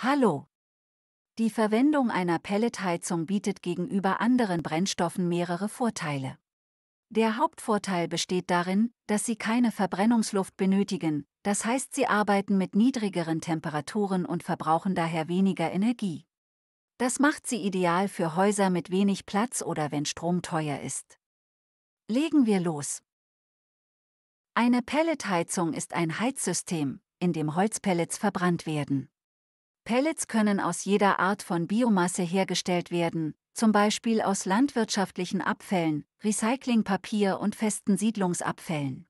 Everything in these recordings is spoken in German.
Hallo! Die Verwendung einer Pelletheizung bietet gegenüber anderen Brennstoffen mehrere Vorteile. Der Hauptvorteil besteht darin, dass sie keine Verbrennungsluft benötigen, das heißt sie arbeiten mit niedrigeren Temperaturen und verbrauchen daher weniger Energie. Das macht sie ideal für Häuser mit wenig Platz oder wenn Strom teuer ist. Legen wir los. Eine Pelletheizung ist ein Heizsystem, in dem Holzpellets verbrannt werden. Pellets können aus jeder Art von Biomasse hergestellt werden, zum Beispiel aus landwirtschaftlichen Abfällen, Recyclingpapier und festen Siedlungsabfällen.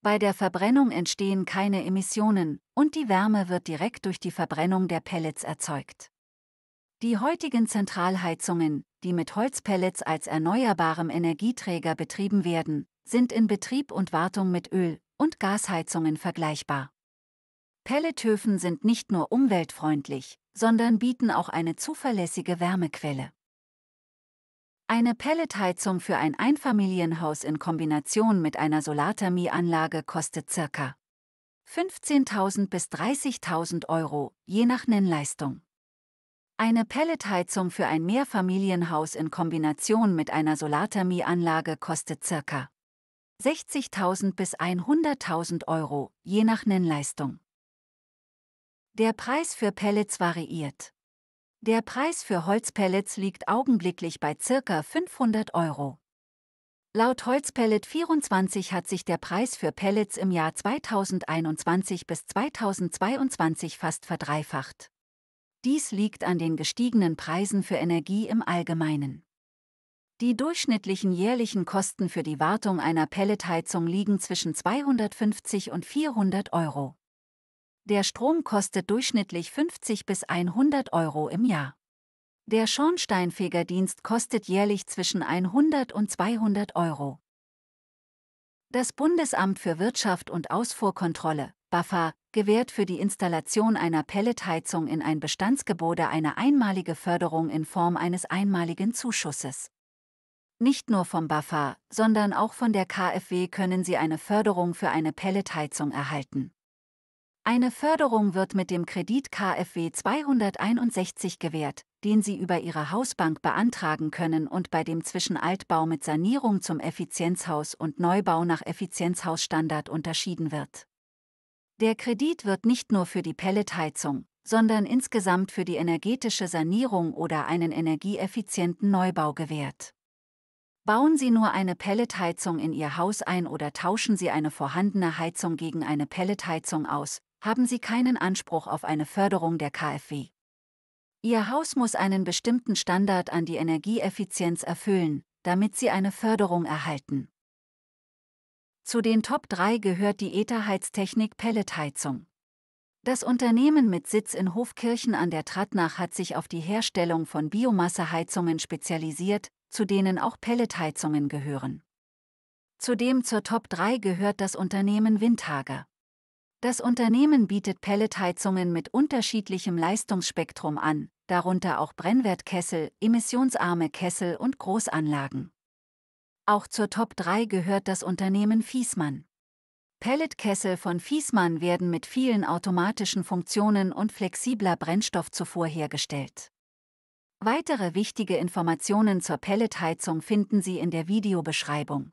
Bei der Verbrennung entstehen keine Emissionen und die Wärme wird direkt durch die Verbrennung der Pellets erzeugt. Die heutigen Zentralheizungen, die mit Holzpellets als erneuerbarem Energieträger betrieben werden, sind in Betrieb und Wartung mit Öl- und Gasheizungen vergleichbar. Pellethöfen sind nicht nur umweltfreundlich, sondern bieten auch eine zuverlässige Wärmequelle. Eine Pelletheizung für ein Einfamilienhaus in Kombination mit einer Solarthermieanlage kostet ca. 15.000 bis 30.000 Euro, je nach Nennleistung. Eine Pelletheizung für ein Mehrfamilienhaus in Kombination mit einer Solarthermieanlage kostet ca. 60.000 bis 100.000 Euro, je nach Nennleistung. Der Preis für Pellets variiert. Der Preis für Holzpellets liegt augenblicklich bei ca. 500 Euro. Laut Holzpellet 24 hat sich der Preis für Pellets im Jahr 2021 bis 2022 fast verdreifacht. Dies liegt an den gestiegenen Preisen für Energie im Allgemeinen. Die durchschnittlichen jährlichen Kosten für die Wartung einer Pelletheizung liegen zwischen 250 und 400 Euro. Der Strom kostet durchschnittlich 50 bis 100 Euro im Jahr. Der Schornsteinfegerdienst kostet jährlich zwischen 100 und 200 Euro. Das Bundesamt für Wirtschaft und Ausfuhrkontrolle, BAFA, gewährt für die Installation einer Pelletheizung in ein Bestandsgebäude eine einmalige Förderung in Form eines einmaligen Zuschusses. Nicht nur vom BAFA, sondern auch von der KfW können Sie eine Förderung für eine Pelletheizung erhalten. Eine Förderung wird mit dem Kredit KfW 261 gewährt, den Sie über Ihre Hausbank beantragen können und bei dem zwischen Altbau mit Sanierung zum Effizienzhaus und Neubau nach Effizienzhausstandard unterschieden wird. Der Kredit wird nicht nur für die Pelletheizung, sondern insgesamt für die energetische Sanierung oder einen energieeffizienten Neubau gewährt. Bauen Sie nur eine Pelletheizung in Ihr Haus ein oder tauschen Sie eine vorhandene Heizung gegen eine Pelletheizung aus, haben Sie keinen Anspruch auf eine Förderung der KfW. Ihr Haus muss einen bestimmten Standard an die Energieeffizienz erfüllen, damit Sie eine Förderung erhalten. Zu den Top 3 gehört die Ätherheiztechnik Pelletheizung. Das Unternehmen mit Sitz in Hofkirchen an der Trattnach hat sich auf die Herstellung von Biomasseheizungen spezialisiert, zu denen auch Pelletheizungen gehören. Zudem zur Top 3 gehört das Unternehmen Windhager. Das Unternehmen bietet Pelletheizungen mit unterschiedlichem Leistungsspektrum an, darunter auch Brennwertkessel, emissionsarme Kessel und Großanlagen. Auch zur Top 3 gehört das Unternehmen Fiesmann. Pelletkessel von Fiesmann werden mit vielen automatischen Funktionen und flexibler Brennstoffzufuhr hergestellt. Weitere wichtige Informationen zur Pelletheizung finden Sie in der Videobeschreibung.